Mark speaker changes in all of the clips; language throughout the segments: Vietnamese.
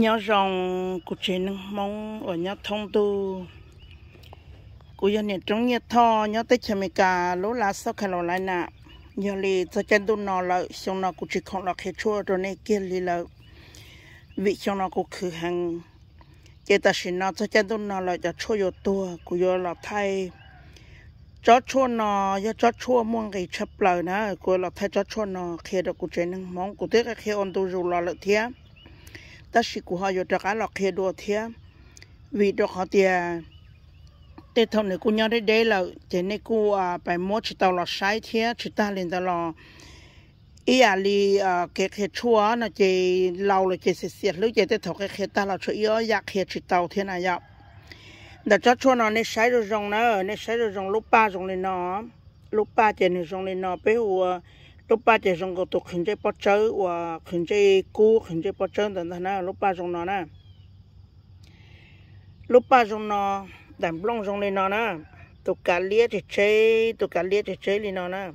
Speaker 1: nhớ rong cụ chế nâng mong ở nhà thông tu của giờ nhiệt trong nhiệt tho nhớ tới chả mấy cả lỗ lá sau khai lỗ lại nè nhớ lì cho chân tu nọ lợi xong nọ cụ chỉ không lọ khai chua rồi này kia lì lợ, vị xong nọ cụ khử hàng chế ta xin nọ cho chân tu nọ lợi cho chua yo tua của giờ lọ thay cho chua nọ yo cho chua muôn cái chấp lời nè của lọ thay cho chua nọ khi được cụ chế nâng mong cụ tiếc khi khai tu dù lọ lợi thiếc ta sĩ của họ cho cả lọc kia đồ thế vì đồ họ thì tết thôn này cũng nhau đây đây là thế này cô à phải mua chỉ tàu lọ sai thế chỉ ta lên tàu lọ ý à li à cái cái chua nó chỉ lâu rồi chỉ sẽ xiết lúc chỉ tết thọ cái cái ta lọ chỗ yếu yak kia chỉ tàu thế này yak đã cho chua nó nên sai rồi rong nó nên sai rồi rong lúc ba rong lên nó lúc ba chỉ nên rong lên nó bây giờ lúc ba giờ dùng cái tục khinh chế bắt chớ và khinh chế cú khinh chế bắt chớ tận thân nào lúc ba dùng nó nè lúc ba dùng nó đảm long trong lên nó nè tục cả lia thì chế tục cả lia thì chế lên nó nè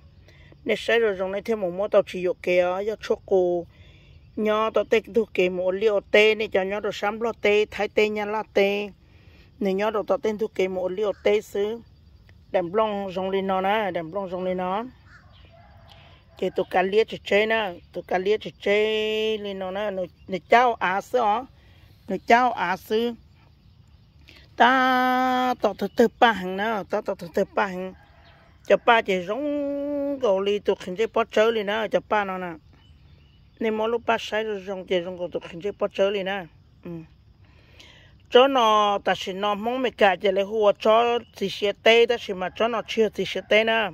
Speaker 1: nên sẽ rồi trong này thêm một món tàu chỉ dục kia do chốt cô nhỏ tàu tê thu kê một liều tê nên cho nhỏ đồ sắm lo tê thái tê nhà la tê nên nhỏ đồ tàu tê thu kê một liều tê xứ đảm long trong lên nó nè đảm long trong lên nó chế tụ cá lia chế chế nè tụ cá lia chế chế lên nó nè nó cháu á sư ó nó cháu á sư ta tọt từ từ ba hàng nè ta tọt từ từ ba hàng cho ba chế rong gầu li tụ khinh chế bắt chơi lên nè cho ba nó na nên mỗi lúc bắt sai rồi rong chế rong gầu tụ khinh chế bắt chơi lên nè ừ. cho nó ta xin nó mong mình cả chế lấy hùa cho thì sẽ tê ta xin mà cho nó chưa thì sẽ tê na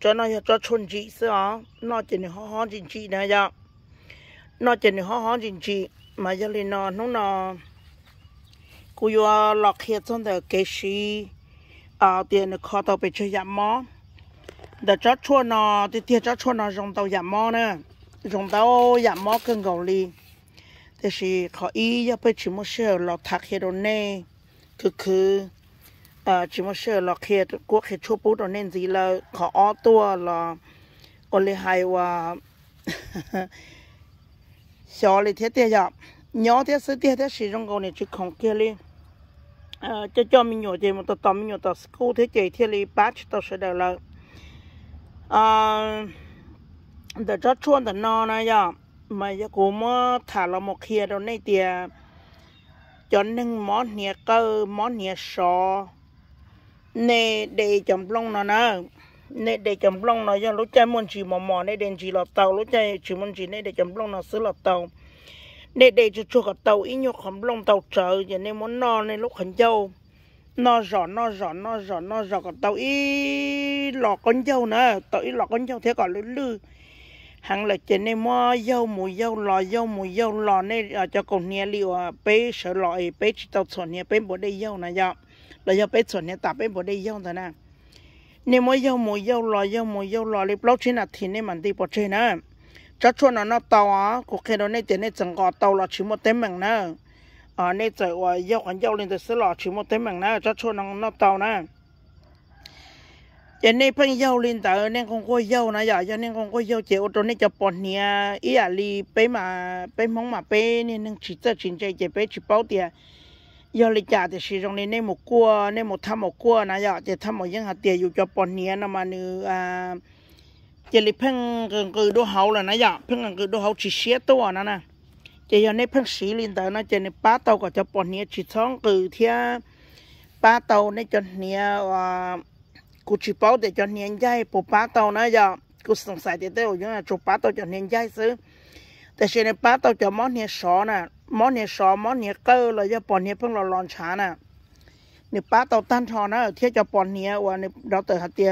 Speaker 1: cho nó cho chôn chị sao nó chỉ nó hó chính chị này ya nó chỉ nó hó chính chị mà giờ lên nó nó nó cú yo lọc hết xong rồi cái gì à tiền nó khó tao bị chơi giảm mỏ để cho chôn nó thì tiền cho chôn nó dùng đâu giảm mỏ nè, dùng đâu giảm mỏ cần gầu li thì họ ý giờ bị chỉ một sửa lọc thạc hết rồi nè cứ cứ ờ chỉ một sơ là khi quốc khi chụp bút đó nên gì là khó ó tua là ô lê hay và xó lê thế tiệt dạ nhỏ thế sự tiệt thế sử dụng câu này chứ không kia li ờ cho cho mình nhỏ thì một tao mình nhỏ tờ school thế chị thế li bắt tao sẽ đầu là à để cho chuôn tờ nó này dạ mà giờ cũng thả là một kia đó này tiệt cho nên món nhẹ cơ món nhẹ sò nè để chấm long nó nè nè để chấm long nó cho lúc chơi môn chỉ mò mò nè để chỉ lọt tàu lúc chơi chỉ môn chỉ nè để chấm long nó xứ lọt tàu nè để cho cho gặp tàu ít nhiều khẩm long tàu chở giờ nè muốn no nè lúc khẩn châu no rõ no rõ no rõ no rõ gặp tàu ít lọt con châu nè tàu ít lọt con châu thế còn lư lư หังเลยเจนในมอเย้าหมูเย้าลอเย้าหมูเย้าลอในจะกงเนี่ยลีว่าเป๊ะเฉลอยเป๊ะจิตตส่วนเนี่ยเป็นบทได้เย้านะยาเราจะเป็นส่วนเนี่ยตัดเป็นบทได้เย้าแต่นะเนี่ยมอเย้าหมูเย้าลอเย้าหมูเย้าลอเลยเราชินัดทีนี่มันตีปอดเชนะจะชวนนอนเตาอ่ะกูเคยโดนในเจนในจังกอเตาหลอชิมมดเต็มแมงนะอ่าในใจว่าเย้ากันเย้าเลยแต่สลอชิมมดเต็มแมงนะจะชวนนอนเตานะ cho nên phân dâu lên tờ nên không có dâu nữa giờ cho nên không có dâu chịu tôi nên cho bọn nhà ý à li bé mà bé mong mà bé nên nên chỉ cho chính chơi chỉ bé chỉ bảo tiền giờ lịch trả thì sử dụng nên một cua nên một thăm một cua nữa giờ thì thăm một dân hạt tiền dù cho bọn nhà nó mà nữ à chỉ lịch phân gần cứ đô hậu là nữa giờ phân gần cứ đô hậu chỉ xé to nữa nè chỉ giờ nên phân xí lên tờ nó chỉ nên ba tàu có cho bọn nhà chỉ xong cứ thia ba tàu nên cho nhà กูชิปเอาแต่จะเนียนใจปูป้าเตานะยะกูสงสัยเดี๋ยวเด่ายนยังจูป้าเตาจะเนียนใจซื้อแต่เชนป้าเตาจะมอนเนียสอน่ะมอนเนียสอมอนเนียเกอเลยจะปอนเนียเพิ่งเราลอนช้าน่ะเนี่ยป้าเตาตั้นทอนะเทียจะปอนเนียว่าเนี่ยเราเตอหัดเตีย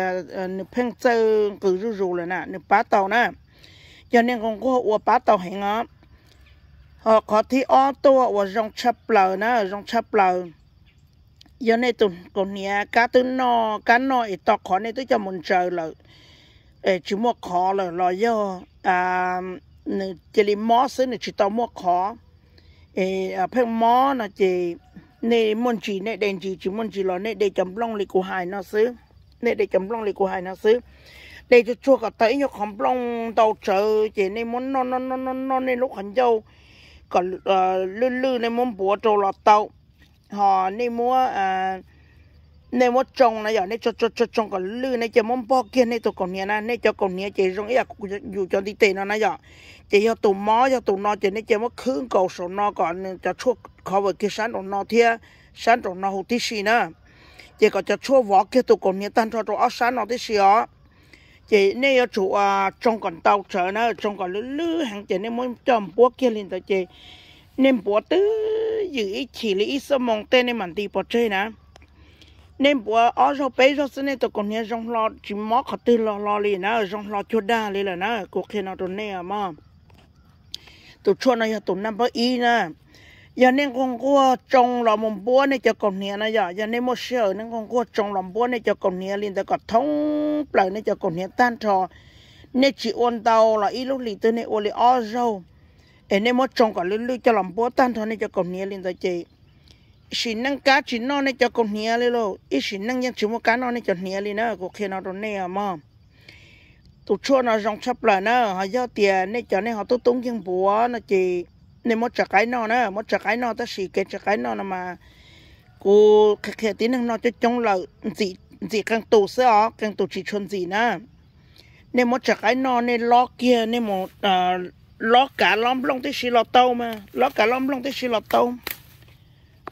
Speaker 1: เนี่ยเพิ่งเจอกือรู้เลยน่ะเนี่ยป้าเตานะยะนเนียคงก็อวป้าเตาแหงอ่ะขอที่อ้อตัวว่าจงชับเปล่านะจงชับเปล่า giờ này tụi còn nhà cá tụi nó cá nó ít tọt khó này tôi cho mình chờ là chỉ mua khó là lo do à chỉ lấy mó xứ này chỉ tao mua khó à phèn mó là chỉ này muốn chỉ này đèn chỉ chỉ muốn chỉ lo này để chấm long lịch của hai nó xứ này để chấm long lịch của hai nó xứ để cho chua cả tới nhau không long tàu chờ chỉ này muốn non non non non non này lúc hành dâu còn à, lư lư này muốn bùa trâu lọt tàu họ nên mua à nên mua trồng này giờ nên cho cho cho trồng còn lư nên cho mắm bò kia nên tụi con nhà na nên cho còn nhà chị rong ấy à dù cho đi tiền nó nãy giờ chị cho tụi mó cho tụi nó chị nên cho mất khứ cầu số nó còn cho chuột khó với cái sáng đồ nó thia sáng đồ nó hụt tí xì nữa chị còn cho chuột vỏ kia tụi con nhà tan cho tụi áo sáng nó tí xì ó chị nên cho chủ à trồng còn tàu chở nữa trồng còn lư lư hàng chị nên muốn cho bò kia lên tới chị nên bố tứ dự ý chỉ lý sơ mong tên nên mặn tì bố chơi nè nên bố ở rô bế rô xin nên tôi còn nhớ rong lo chỉ mó khó tư lo lo lì nè rong lo chua đa lì là nè cuộc khi nào tôi nè mà tôi chua nè tôi nằm bó ý nè giờ nên con cua trong lò mồm búa này cho con nhẹ nè giờ giờ nên một sơ nên con cua trong lò búa này cho con nhẹ liền ta có thông lại này cho con nhẹ tan trò nên chỉ ôn tàu là ít lúc lì tôi nên ôn lì ở râu nên em trồng cả lưỡi cho làm bó tan thôi nên cho còn nia lên tới chị chỉ năng cá chỉ nó nên cho còn nia lên luôn ít chỉ năng nhân chỉ mua cá nó nên cho nia lên nữa có khi nào rồi nè mà tụt chua nó rong sắp lại nữa họ giao tiền nên cho nên họ tốt tốn kiêng búa nó chị nên mất trả cái nó nữa mất trả cái nó ta xì cái trả cái nó mà cô khắc khẽ tí năng nó cho trong là gì gì càng tổ sữa càng tổ chỉ chuẩn gì nữa nên mất trả cái nó nên lo kia nên một ờ, ló cả lom long tới xì lọt tàu mà ló cả lom long tới xì lọt tàu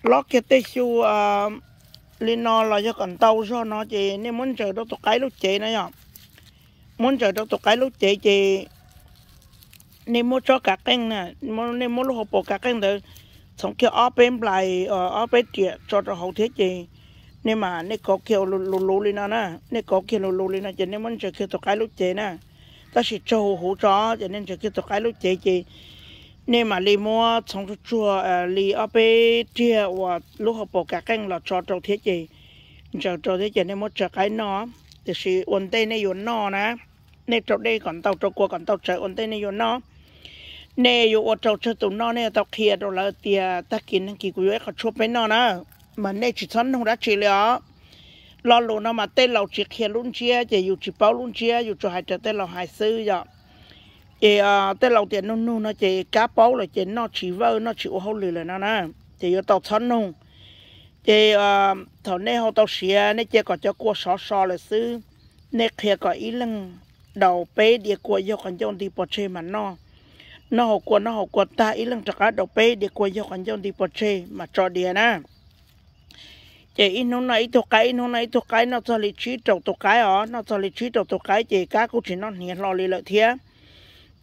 Speaker 1: ló kia tới xu à, lên nó là cho còn tàu cho nó chị nếu muốn chờ đâu tụi cái lúc chị này nhở muốn chờ đâu tụi cái lúc chị chị nếu muốn cho cả canh nè nếu muốn hộp bộ cả canh được xong kia ở bên lại ở ờ, bên kia cho cho hậu thế chị nên mà nên có kiểu lù lù lên nó nè nên có kiểu lù lù lên nó chị nên muốn chờ kiểu tụi cái lúc chị nè ta chỉ cho hỗ trợ cho nên cho cái tụ cái lúc chế chế nên mà li mua trong chút chua ờ, li ở bên kia và lúc họ bỏ cả canh là cho trâu thế chế cho trâu thế chế nên mua cho cái nó thì chỉ ổn tê này ổn nó nè nên trâu đây còn tàu trâu qua còn tàu chạy ổn tê này ổn nó nên yo ở trâu chơi tụ nó nên tàu kia rồi là tia ta kiếm kín kỳ của ấy họ chụp bên nó nè mà nên chỉ thân không đã chỉ liệu lo lù nó mà tên lầu chiếc kia luôn chia chỉ dù chỉ bao luôn chia dù cho hai trở tên lầu hai sư giờ thì ờ, tên lầu tiền nung nung nó chỉ cá bao là chỉ nó chỉ vơ nó chịu hậu lừa là nó nè chỉ yêu tàu thân nung thì thầu nay hậu tàu xe nay chơi có cho cua sò sò là sư nay kia có ý lưng đầu bê địa cua vô còn trong đi bỏ chê mà nó nó hậu cua nó hậu cua ta ý lưng chắc đầu bê địa cua vô còn trong đi bỏ chê mà cho địa na chị in hôm nay thuộc cái in hôm nay thuộc cái nó cho lịch trí trầu tôi cái ó nó cho lịch trí trầu tôi cái chị cá cũng chỉ nó nhẹ lo lì lợi thế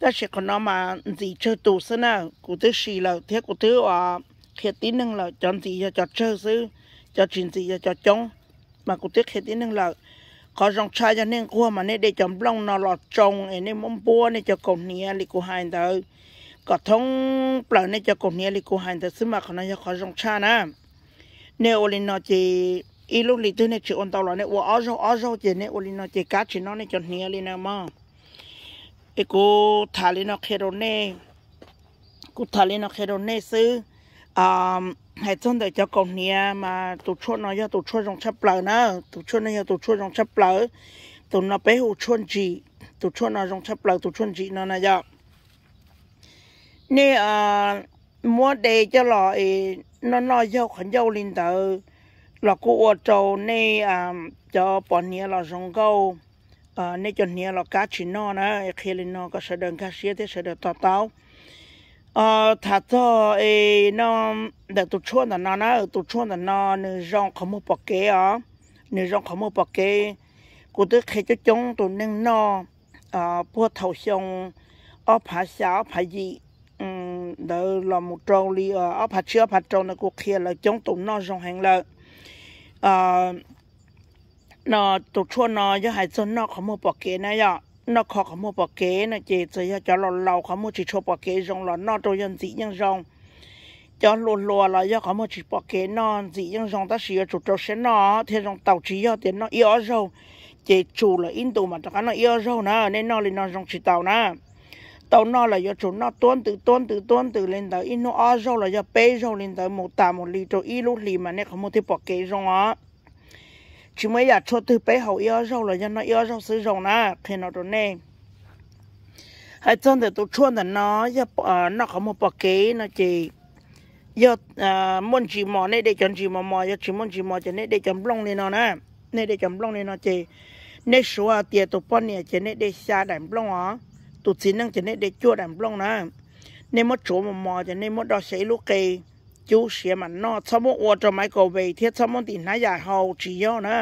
Speaker 1: ta sẽ còn nó mà gì chơi tù xí nè cụ thứ xì là thế cụ ờ, thứ à khét tí nâng là chọn gì cho cho chơi xứ cho chuyện gì cho cho chống mà cụ thứ khét tí nâng là có dòng trai cho nên cua mà nên để chọn long nó lọt trồng nên mông bua nên cho cầu nia lì cụ hai tờ có thông bờ nên cho cầu nia lì cụ hai tờ xứ mà còn nó cho có dòng trai nè nếu ô linh nó chỉ ít lúc lì tư này chỉ ôn tàu là nếu ô áo rau áo rau chỉ nếu ô linh nó chỉ cá chỉ nó này chọn nia linh mà cái cô thà linh nó khéo rồi nè cô thà linh nó khéo rồi nè sư à hãy chọn để cho con nia mà tụt chốt nó cho tụt chốt trong chấp lợn, nữa tụt chốt nó cho tụt chốt trong chấp lợn, tụt nó bé hồ chôn gì tụt chốt nó trong chấp lợn tụt chôn gì nó này giờ nè à mua đề cho lọ nó nó dâu khẩn dâu linh tử, lọ cụ ở châu này à cho bọn nhẹ lọ rong câu à nè cho nhẹ lọ cá chỉ non á, e khi linh non có sợ đơn cá xía thế sợ đơn tao tao à thà cho ê nó để tụt chuôn là nó nó tụt chuôn là nó nè rong không mua bọc kế à nè rong không mua bọc kế cụ tức khi cho chúng tụt nâng nó à bữa thầu xong ở phá xáo phá gì đỡ là một trâu li ở ờ, hạt chưa hạt trâu nó cuộc kia là chống tụng nó trong hàng lợi ờ, nó tụt chua nó do hải dân nó có mua bọc kế này ạ nó khó có một bọc kế nó chỉ cho cho lò lò có một chỉ cho bọc kế rong là nó cho dân dị nhân rong cho lò lò là do có mua chỉ bọc kế nó dị nhân rong ta sử chủ trâu sẽ nó thế rong tàu chỉ do tiền nó yếu rồi chỉ chủ là in tù mà cho nó yếu rồi nè nên nó lên nó rong chỉ tàu nè tàu nó là do chủ nó tuôn từ tuôn từ tuôn từ lên tới in nó ở rồi là do bê rồi lên tới một tà một lít rồi ít lúc lì mà nó không một thể bỏ kế rồi á chỉ mới là cho từ bê hậu yếu rồi là do nó yếu rồi sử dụng nè khi nó rồi nè hay chân thì tôi chuôn là nó do ờ, nó không một bỏ kế nó chỉ do ờ, muốn chỉ mò nè để chọn chỉ mò mò do chỉ muốn chỉ mò cho nè để chọn lông lên nó nè nè để chọn lông lên nó chỉ nè số tiền tôi bỏ nè chỉ nè để xa đảm lông á ตุสินนั่งจะเนเด็กจวดอนปลองนะในมดโฉมมอจะในมดดอกเสลูกเกจูเสียมันนอสมอวจะไม่ก็เวเทียสมตินายาเฮาจีย่อนะ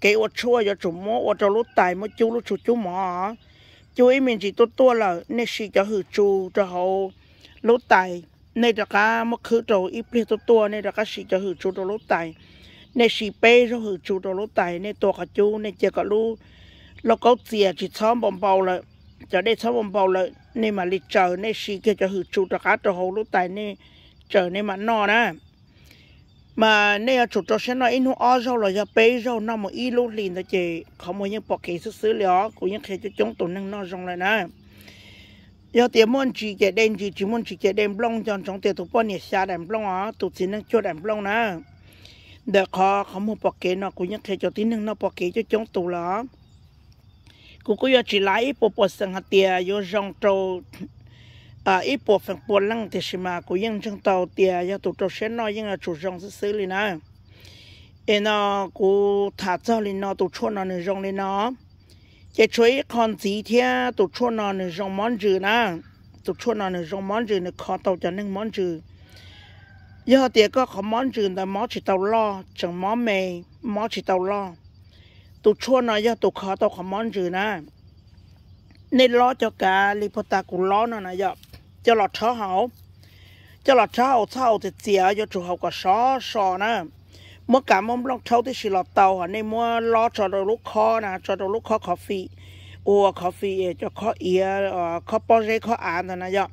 Speaker 1: เกอดชั่วยจะจุโมอดจะรูตายมดจูรูชุดจูหมอจูไอ้มินจีตัวตัวละในสีจะหือจูจะเฮารูตายในตะกาเมื่อคืนเราอีเปลี่ยตัวตัวในตะกาสีจะหือจูตัวรูตายในสีเป้จะหือจูตัวรูตายในตัวกระจูในเจกระลูเแล้วก็เสียจิตซ้อมเบาๆเลย cho đây sau vòng bầu lợi nên mà lịch chờ nên xì kia cho hư chú cho cá cho hồ lúc tài nên chờ nên mà no nè mà nên chủ cho sẽ nói in hoa rau là giờ bê rau nó mà ít lúc liền là chị không muốn những bọc kỳ sức xứ lió cũng những khi cho chúng tôi năng no rong lại nè giờ tiền muốn chỉ cái đen chỉ chỉ muốn chỉ cái đen blong cho trong tiền tụi bọn nhẹ xa đen blong á tụi xin năng cho đen blong nè để khó không muốn bọc kỳ nó cũng những khi cho tin năng nó bọc kỳ cho chúng tôi là cũng có chỉ lái ít bộ phận sang hạt tiền yo rong trâu à ít bộ phận bộ lăng thì xem mà cũng yên trong tàu tiền yo tụ trâu sẽ nói yên là chủ rong sẽ xử lý nó em nó cũng thả cho lên nó tụ chôn nó nên rong lên nó cái chuối con gì thế tụ chôn nó nên rong món gì nè tụ chôn nó nên rong món gì nên khó tàu cho nên món gì giờ thì có khó món gì là món chỉ tàu lo chẳng món mề món chỉ tàu lo ตุชั่วนอยตุขอตุขมอนจือนะ ในล้อเจ้ากาลิพตากุล้อน่นะยะจะหลอดเช้าเหาจะหลอดเช้าเท่าจะเจียยจู่เหาก็ชอชอนะเมื่อกามอมลอกเท่าที่สิหลอดเตาหะในมัอล้อจอดลูกคอนะจอดลูกคอคอฟีอัวคอฟีเอจะคอเอียคอปอเจคออ่านนะยะ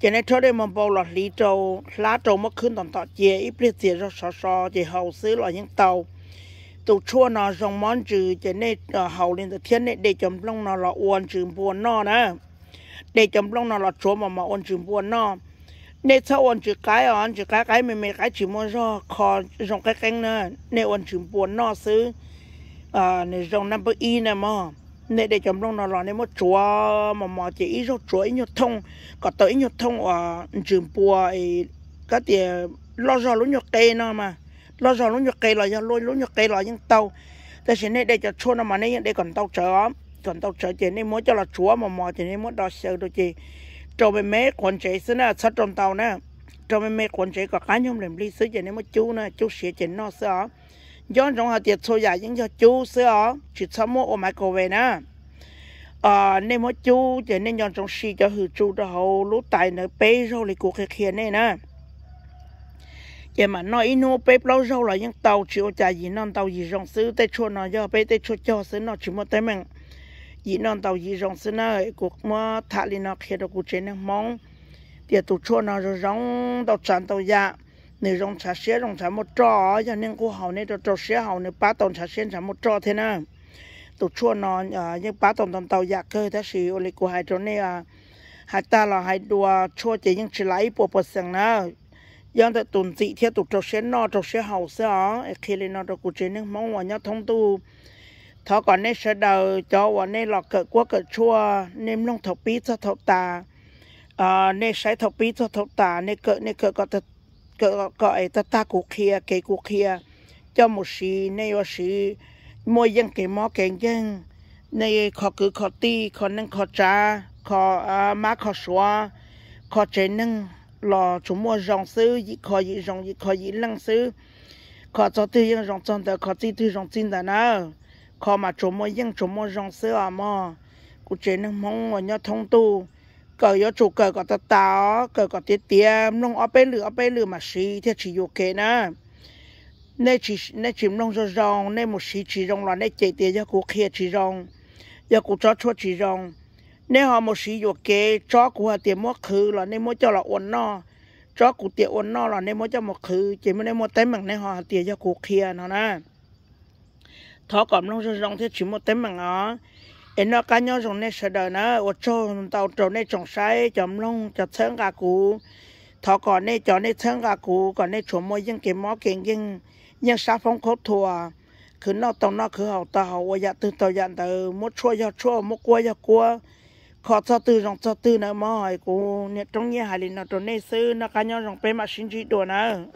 Speaker 1: จะในเท่าได้มันบอหลอดลีโจลาโจเมื่อึ้นตอนต่อเจียอเปลี่ยนเจียจอชอชอเจียเขาซื้อหลอดยังเตา tụ chua nó rong món trừ cho nên ờ, hầu lên từ thiên để chấm lông nó là uốn trừ buồn nó nè để chấm lông nó là chúa mà mà uốn trừ buồn nó nên sau uốn trừ cái ờ, uốn trừ cái cái mình mình cái chỉ muốn cho khó rong cái cánh nè nên uốn trừ buồn nó xứ à ờ, nên rong number y e nè mà nên để chấm lông nó là nên một chúa mà mà chỉ ít rồi chúa ít nhiều thông có tới nhiều thông à trừ buồn cái tiền lo rồi lúc nhiều cây nó mà lo giờ nó nhược cây là giờ lôi lối nhược cây là những tàu thế sẽ nên để cho chua nó mà nên để còn tàu chở còn tàu chở chỉ nên muốn cho là chúa mà mò chỉ nên muốn đo sợ đôi chị cho bên mé quần chế xí nè sát trong tàu nè cho bên mé quần chế có cá nhom làm ly xứ chỉ nên muốn chú nè chú sẽ chỉ nó sợ do trong hạt tiệt xôi dài những cho chú sợ chỉ sắm mua ô mai cô về nè à nên muốn chú chỉ nên do trong xì cho hư chú đó hầu lú tài nở bê rồi thì cuộc kia này nè nói bếp những tàu tàu non 也嘛那一弄被老肉了，用刀去我家一弄刀一上手，再戳那要被再戳脚手那全部对门，一弄刀一上手那个么他里那看到个真的忙，也都戳那就让到战斗呀。你用茶些用茶么抓，要恁个好呢，就做些好呢，把东茶些茶么抓天呢。tụt chua nó dạ. cho nó chỉ ờ, nhưng bá tổng tổng tàu tàu tàu giặc cơ ta sử dụng lịch của hai chỗ này à hai ta là hai đùa chua chỉ những chỉ lấy bộ bộ sừng nữa ยังแต่ตุนสิเทียตุจกเชนนอจกเชเฮาเสียไอ้เคลีนอจกูเจนึงมองว่าเนี่ยทงตูทอก่อนในเสดจอว่าในหลอกเกิดกัวเกิดชั่วเนมลงทปีททตาอ่าในใช้ทปีททตาในเกิดในเกิดก็จะเกิดก็ไอ้ตาตากูเคลียเกกูเคลียเจ้ามุสีในวสีมวยยังเกมอเก่งยังในขอคือขอตีขอนั่งขอจ้าขออ่ามาขอสัวขอเจนึง lò chúng mua rong sư gì khó gì rong gì khó gì lăng sư khó cho tư yên rong chân tờ khó tư tư rong chân tờ nào, khó mà chúng mua yên chúng mua rong sư à mà cụ chế nâng mong mà nhớ thông tu cờ yếu chủ cờ có tờ táo cờ có tiết tiêm nông ở bên lửa ở bên lửa mà xí thế chỉ yêu kê nè nên chỉ nên chỉ nông rong rong nên một xí chỉ rong là nên chế tiết cho cụ kia chỉ rong giờ cụ cho chua chỉ rong nếu họ một sĩ dục kế cho cụ họ tiền mua khứ là nên mua cho là ổn no cho cụ tiền ổn no là nên mua cho một khứ chỉ mới nên mua tới bằng nên họ tiền cho cụ kia nó nè thọ cọm long rong thế chỉ mua tới bằng nó em nó cá nhau rong nên sợ đời nó ở chỗ tàu trộn nên trồng sai chấm long chặt sơn cả cụ thọ còn nên chọn nên sơn cả cụ còn nên chuẩn mua dân kiếm mó kiện dân dân sa phong khốt thua cứ nó tàu nó cứ hậu tàu hậu ya dạ tàu ya dạ từ mua chua ya chua mua cua ya cua khó cho từ rong cho từ nữa mà hỏi cô nhà trong nhà hải linh nó trốn nơi sư nó cá nhau rong pe mà xin chỉ đồ nữa